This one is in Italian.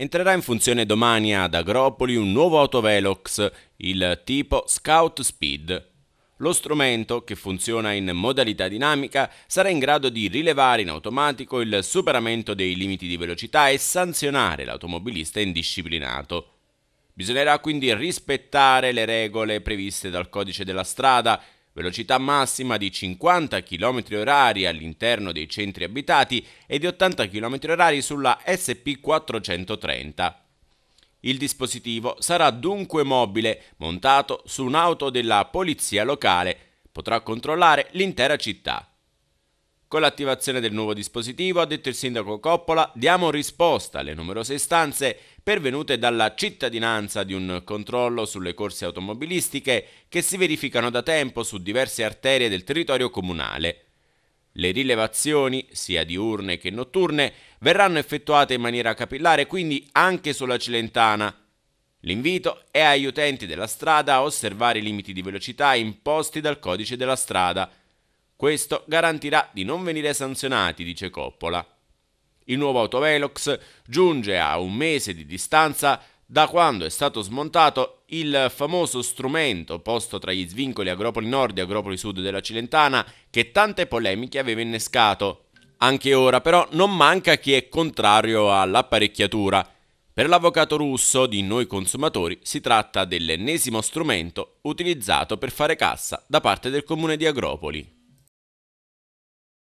Entrerà in funzione domani ad Agropoli un nuovo autovelox, il tipo Scout Speed. Lo strumento, che funziona in modalità dinamica, sarà in grado di rilevare in automatico il superamento dei limiti di velocità e sanzionare l'automobilista indisciplinato. Bisognerà quindi rispettare le regole previste dal codice della strada velocità massima di 50 km h all'interno dei centri abitati e di 80 km h sulla SP430. Il dispositivo sarà dunque mobile, montato su un'auto della polizia locale, potrà controllare l'intera città. Con l'attivazione del nuovo dispositivo, ha detto il sindaco Coppola, diamo risposta alle numerose istanze pervenute dalla cittadinanza di un controllo sulle corse automobilistiche che si verificano da tempo su diverse arterie del territorio comunale. Le rilevazioni, sia diurne che notturne, verranno effettuate in maniera capillare, quindi anche sulla Cilentana. L'invito è agli utenti della strada a osservare i limiti di velocità imposti dal codice della strada questo garantirà di non venire sanzionati, dice Coppola. Il nuovo autovelox giunge a un mese di distanza da quando è stato smontato il famoso strumento posto tra gli svincoli Agropoli Nord e Agropoli Sud della Cilentana che tante polemiche aveva innescato. Anche ora però non manca chi è contrario all'apparecchiatura. Per l'avvocato russo di noi consumatori si tratta dell'ennesimo strumento utilizzato per fare cassa da parte del comune di Agropoli.